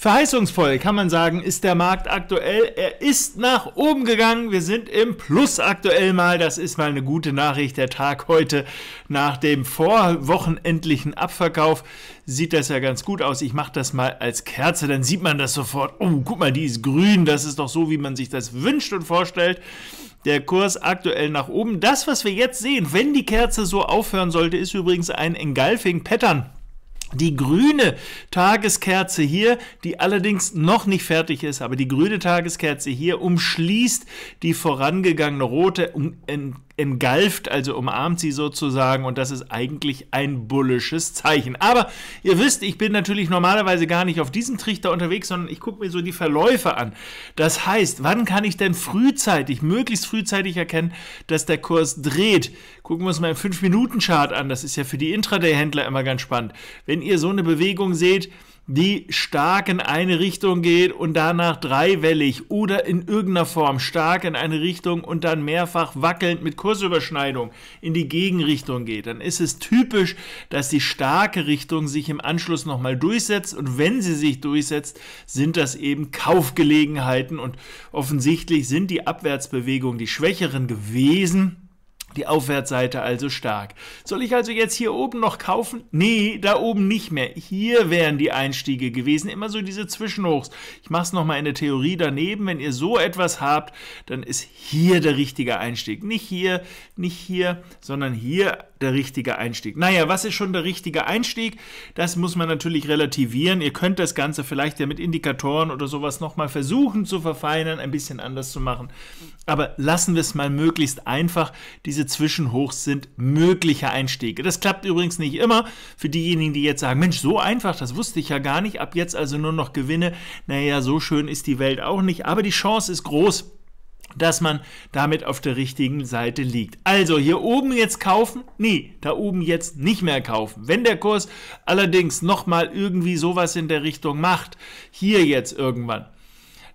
Verheißungsvoll kann man sagen, ist der Markt aktuell. Er ist nach oben gegangen. Wir sind im Plus aktuell mal. Das ist mal eine gute Nachricht. Der Tag heute nach dem vorwochenendlichen Abverkauf sieht das ja ganz gut aus. Ich mache das mal als Kerze, dann sieht man das sofort. Oh, guck mal, die ist grün. Das ist doch so, wie man sich das wünscht und vorstellt der Kurs aktuell nach oben. Das, was wir jetzt sehen, wenn die Kerze so aufhören sollte, ist übrigens ein Engulfing Pattern. Die grüne Tageskerze hier, die allerdings noch nicht fertig ist, aber die grüne Tageskerze hier umschließt die vorangegangene rote, um, entgalft, also umarmt sie sozusagen und das ist eigentlich ein bullisches Zeichen. Aber ihr wisst, ich bin natürlich normalerweise gar nicht auf diesem Trichter unterwegs, sondern ich gucke mir so die Verläufe an. Das heißt, wann kann ich denn frühzeitig, möglichst frühzeitig erkennen, dass der Kurs dreht? Gucken wir uns mal im 5-Minuten-Chart an, das ist ja für die Intraday-Händler immer ganz spannend. Wenn ihr so eine Bewegung seht, die stark in eine Richtung geht und danach dreiwellig oder in irgendeiner Form stark in eine Richtung und dann mehrfach wackelnd mit Kursüberschneidung in die Gegenrichtung geht, dann ist es typisch, dass die starke Richtung sich im Anschluss nochmal durchsetzt und wenn sie sich durchsetzt, sind das eben Kaufgelegenheiten und offensichtlich sind die Abwärtsbewegungen die schwächeren gewesen die Aufwärtsseite also stark. Soll ich also jetzt hier oben noch kaufen? Nee, da oben nicht mehr. Hier wären die Einstiege gewesen, immer so diese Zwischenhochs. Ich mache es nochmal in der Theorie daneben. Wenn ihr so etwas habt, dann ist hier der richtige Einstieg. Nicht hier, nicht hier, sondern hier der richtige Einstieg? Naja, was ist schon der richtige Einstieg? Das muss man natürlich relativieren. Ihr könnt das Ganze vielleicht ja mit Indikatoren oder sowas nochmal versuchen zu verfeinern, ein bisschen anders zu machen. Aber lassen wir es mal möglichst einfach. Diese Zwischenhochs sind mögliche Einstiege. Das klappt übrigens nicht immer. Für diejenigen, die jetzt sagen, Mensch, so einfach, das wusste ich ja gar nicht. Ab jetzt also nur noch Gewinne. Naja, so schön ist die Welt auch nicht. Aber die Chance ist groß dass man damit auf der richtigen Seite liegt. Also hier oben jetzt kaufen? Nee, da oben jetzt nicht mehr kaufen. Wenn der Kurs allerdings nochmal irgendwie sowas in der Richtung macht, hier jetzt irgendwann,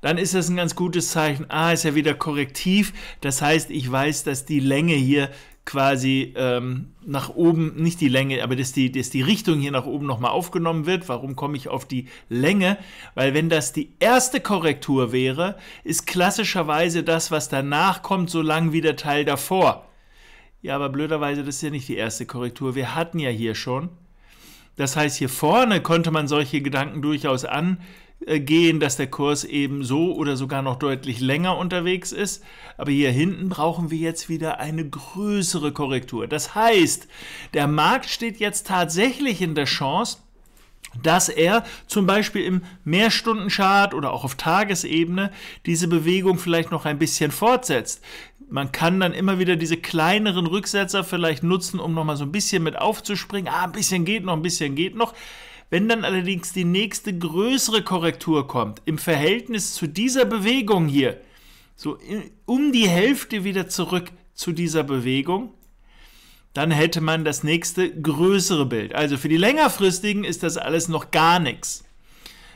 dann ist das ein ganz gutes Zeichen. Ah, ist ja wieder korrektiv. Das heißt, ich weiß, dass die Länge hier quasi ähm, nach oben, nicht die Länge, aber dass die, dass die Richtung hier nach oben nochmal aufgenommen wird. Warum komme ich auf die Länge? Weil wenn das die erste Korrektur wäre, ist klassischerweise das, was danach kommt, so lang wie der Teil davor. Ja, aber blöderweise, das ist ja nicht die erste Korrektur. Wir hatten ja hier schon. Das heißt, hier vorne konnte man solche Gedanken durchaus an, äh, gehen, dass der Kurs eben so oder sogar noch deutlich länger unterwegs ist. Aber hier hinten brauchen wir jetzt wieder eine größere Korrektur. Das heißt, der Markt steht jetzt tatsächlich in der Chance, dass er zum Beispiel im Mehrstundenchart oder auch auf Tagesebene diese Bewegung vielleicht noch ein bisschen fortsetzt. Man kann dann immer wieder diese kleineren Rücksetzer vielleicht nutzen, um nochmal so ein bisschen mit aufzuspringen. Ah, ein bisschen geht noch, ein bisschen geht noch. Wenn dann allerdings die nächste größere Korrektur kommt im Verhältnis zu dieser Bewegung hier, so in, um die Hälfte wieder zurück zu dieser Bewegung, dann hätte man das nächste größere Bild. Also für die längerfristigen ist das alles noch gar nichts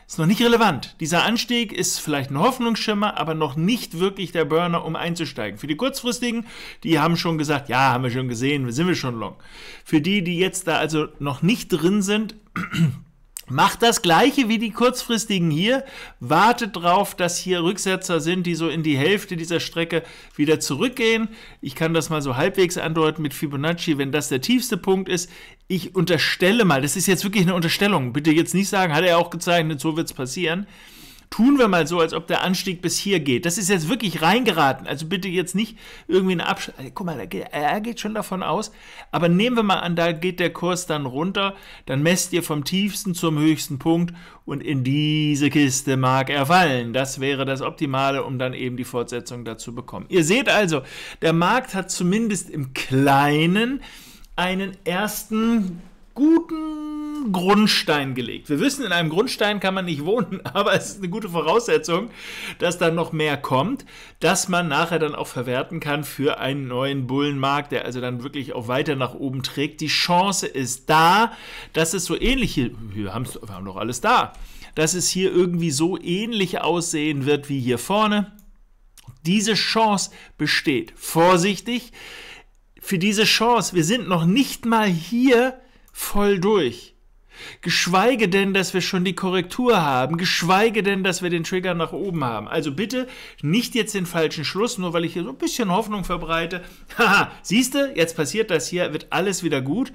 ist noch nicht relevant. Dieser Anstieg ist vielleicht ein Hoffnungsschimmer, aber noch nicht wirklich der Burner, um einzusteigen. Für die kurzfristigen, die haben schon gesagt, ja, haben wir schon gesehen, sind wir schon long. Für die, die jetzt da also noch nicht drin sind, Macht das gleiche wie die kurzfristigen hier, wartet drauf, dass hier Rücksetzer sind, die so in die Hälfte dieser Strecke wieder zurückgehen. Ich kann das mal so halbwegs andeuten mit Fibonacci, wenn das der tiefste Punkt ist. Ich unterstelle mal, das ist jetzt wirklich eine Unterstellung, bitte jetzt nicht sagen, hat er auch gezeichnet, so wird es passieren tun wir mal so, als ob der Anstieg bis hier geht. Das ist jetzt wirklich reingeraten. Also bitte jetzt nicht irgendwie eine Abschaltung. Äh, guck mal, äh, er geht schon davon aus. Aber nehmen wir mal an, da geht der Kurs dann runter. Dann messt ihr vom tiefsten zum höchsten Punkt und in diese Kiste mag er fallen. Das wäre das Optimale, um dann eben die Fortsetzung dazu bekommen. Ihr seht also, der Markt hat zumindest im Kleinen einen ersten guten Grundstein gelegt. Wir wissen, in einem Grundstein kann man nicht wohnen, aber es ist eine gute Voraussetzung, dass dann noch mehr kommt, dass man nachher dann auch verwerten kann für einen neuen Bullenmarkt, der also dann wirklich auch weiter nach oben trägt. Die Chance ist da, dass es so ähnliche, wir, haben doch alles da, dass es hier irgendwie so ähnlich aussehen wird wie hier vorne. Diese Chance besteht. Vorsichtig, für diese Chance, wir sind noch nicht mal hier voll durch. Geschweige denn, dass wir schon die Korrektur haben, geschweige denn, dass wir den Trigger nach oben haben. Also bitte nicht jetzt den falschen Schluss, nur weil ich hier so ein bisschen Hoffnung verbreite. Haha, siehst du, jetzt passiert das hier, wird alles wieder gut.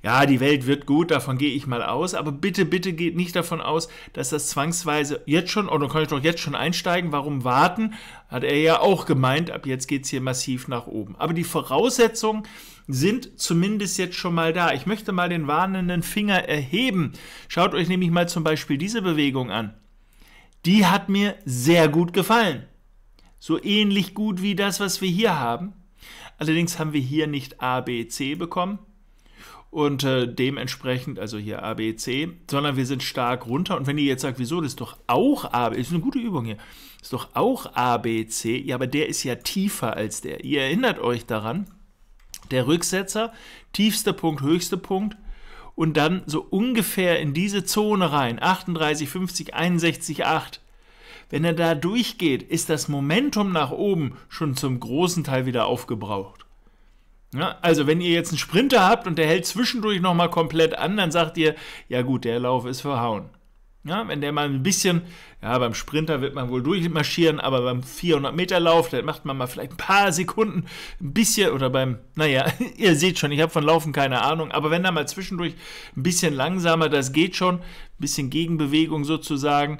Ja, die Welt wird gut, davon gehe ich mal aus, aber bitte, bitte geht nicht davon aus, dass das zwangsweise jetzt schon, oder kann ich doch jetzt schon einsteigen, warum warten? Hat er ja auch gemeint, ab jetzt geht es hier massiv nach oben. Aber die Voraussetzungen, sind zumindest jetzt schon mal da. Ich möchte mal den warnenden Finger erheben. Schaut euch nämlich mal zum Beispiel diese Bewegung an. Die hat mir sehr gut gefallen. So ähnlich gut wie das, was wir hier haben. Allerdings haben wir hier nicht ABC bekommen, und äh, dementsprechend, also hier ABC, sondern wir sind stark runter. Und wenn ihr jetzt sagt, wieso, das ist doch auch ABC, B, ist eine gute Übung hier, das ist doch auch ABC, ja, aber der ist ja tiefer als der. Ihr erinnert euch daran, der Rücksetzer, tiefster Punkt, höchster Punkt und dann so ungefähr in diese Zone rein, 38, 50, 61, 8. Wenn er da durchgeht, ist das Momentum nach oben schon zum großen Teil wieder aufgebraucht. Ja, also wenn ihr jetzt einen Sprinter habt und der hält zwischendurch nochmal komplett an, dann sagt ihr, ja gut, der Lauf ist verhauen. Ja, wenn der mal ein bisschen, ja, beim Sprinter wird man wohl durchmarschieren, aber beim 400-Meter-Lauf, da macht man mal vielleicht ein paar Sekunden ein bisschen oder beim, naja, ihr seht schon, ich habe von Laufen keine Ahnung, aber wenn da mal zwischendurch ein bisschen langsamer, das geht schon, ein bisschen Gegenbewegung sozusagen,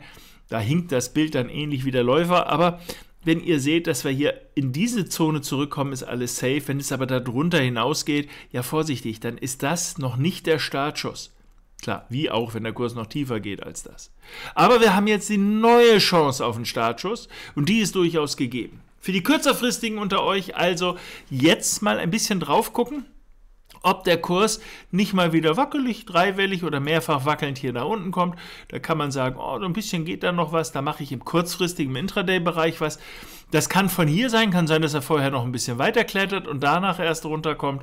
da hinkt das Bild dann ähnlich wie der Läufer, aber wenn ihr seht, dass wir hier in diese Zone zurückkommen, ist alles safe. Wenn es aber da drunter hinausgeht, ja vorsichtig, dann ist das noch nicht der Startschuss. Klar, wie auch, wenn der Kurs noch tiefer geht als das. Aber wir haben jetzt die neue Chance auf den Startschuss und die ist durchaus gegeben. Für die kürzerfristigen unter euch also jetzt mal ein bisschen drauf gucken, ob der Kurs nicht mal wieder wackelig, dreiwellig oder mehrfach wackelnd hier nach unten kommt. Da kann man sagen, oh, so ein bisschen geht da noch was, da mache ich im kurzfristigen Intraday-Bereich was. Das kann von hier sein, kann sein, dass er vorher noch ein bisschen weiter klettert und danach erst runterkommt.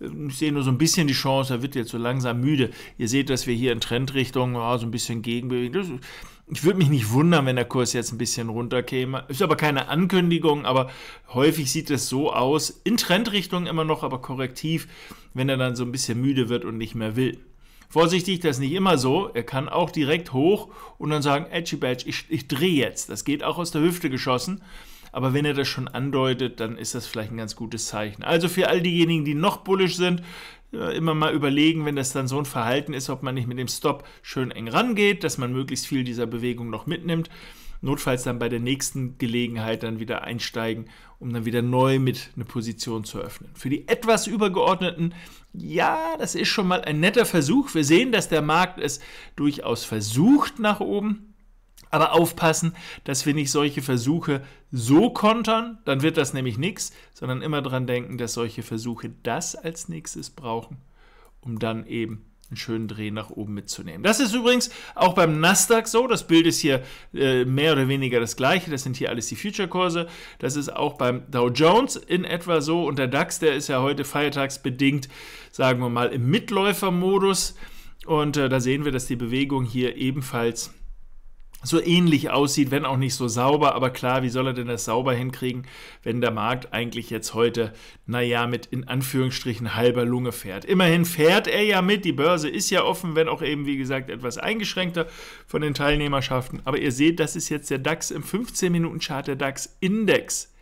Ähm, ich sehe nur so ein bisschen die Chance, er wird jetzt so langsam müde. Ihr seht, dass wir hier in Trendrichtung ja, so ein bisschen gegenbewegen. Ich würde mich nicht wundern, wenn der Kurs jetzt ein bisschen runterkäme. Ist aber keine Ankündigung, aber häufig sieht es so aus. In Trendrichtung immer noch, aber korrektiv, wenn er dann so ein bisschen müde wird und nicht mehr will. Vorsichtig, das ist nicht immer so. Er kann auch direkt hoch und dann sagen, Edgy Badge, ich, ich drehe jetzt. Das geht auch aus der Hüfte geschossen. Aber wenn er das schon andeutet, dann ist das vielleicht ein ganz gutes Zeichen. Also für all diejenigen, die noch bullisch sind, äh, immer mal überlegen, wenn das dann so ein Verhalten ist, ob man nicht mit dem Stop schön eng rangeht, dass man möglichst viel dieser Bewegung noch mitnimmt. Notfalls dann bei der nächsten Gelegenheit dann wieder einsteigen, um dann wieder neu mit eine Position zu öffnen. Für die etwas übergeordneten, ja, das ist schon mal ein netter Versuch. Wir sehen, dass der Markt es durchaus versucht nach oben. Aber aufpassen, dass wir nicht solche Versuche so kontern, dann wird das nämlich nichts, sondern immer dran denken, dass solche Versuche das als nächstes brauchen, um dann eben einen schönen Dreh nach oben mitzunehmen. Das ist übrigens auch beim Nasdaq so. Das Bild ist hier äh, mehr oder weniger das gleiche. Das sind hier alles die Future-Kurse. Das ist auch beim Dow Jones in etwa so. Und der DAX, der ist ja heute feiertagsbedingt, sagen wir mal, im Mitläufermodus. Und äh, da sehen wir, dass die Bewegung hier ebenfalls so ähnlich aussieht, wenn auch nicht so sauber. Aber klar, wie soll er denn das sauber hinkriegen, wenn der Markt eigentlich jetzt heute, naja, mit in Anführungsstrichen halber Lunge fährt. Immerhin fährt er ja mit. Die Börse ist ja offen, wenn auch eben, wie gesagt, etwas eingeschränkter von den Teilnehmerschaften. Aber ihr seht, das ist jetzt der DAX im 15-Minuten-Chart, der DAX-Index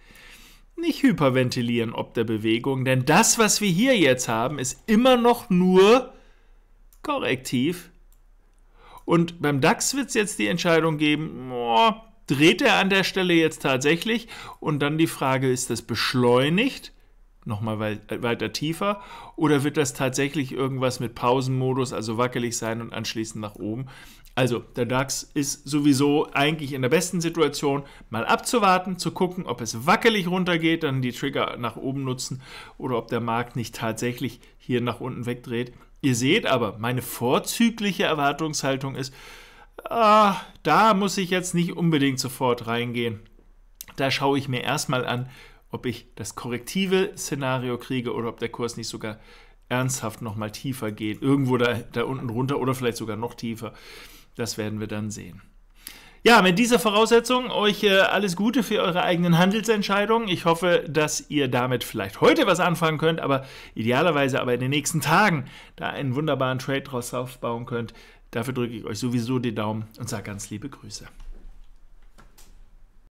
nicht hyperventilieren ob der Bewegung, denn das, was wir hier jetzt haben, ist immer noch nur korrektiv und beim DAX wird es jetzt die Entscheidung geben, oh, dreht er an der Stelle jetzt tatsächlich? Und dann die Frage, ist das beschleunigt? Nochmal äh, weiter tiefer? Oder wird das tatsächlich irgendwas mit Pausenmodus, also wackelig sein und anschließend nach oben? Also, der DAX ist sowieso eigentlich in der besten Situation, mal abzuwarten, zu gucken, ob es wackelig runtergeht, dann die Trigger nach oben nutzen oder ob der Markt nicht tatsächlich hier nach unten wegdreht. Ihr seht aber, meine vorzügliche Erwartungshaltung ist, ah, da muss ich jetzt nicht unbedingt sofort reingehen. Da schaue ich mir erstmal an, ob ich das korrektive Szenario kriege oder ob der Kurs nicht sogar ernsthaft nochmal tiefer geht, irgendwo da, da unten runter oder vielleicht sogar noch tiefer. Das werden wir dann sehen. Ja, mit dieser Voraussetzung euch äh, alles Gute für eure eigenen Handelsentscheidungen. Ich hoffe, dass ihr damit vielleicht heute was anfangen könnt, aber idealerweise aber in den nächsten Tagen da einen wunderbaren Trade draus aufbauen könnt. Dafür drücke ich euch sowieso die Daumen und sage ganz liebe Grüße.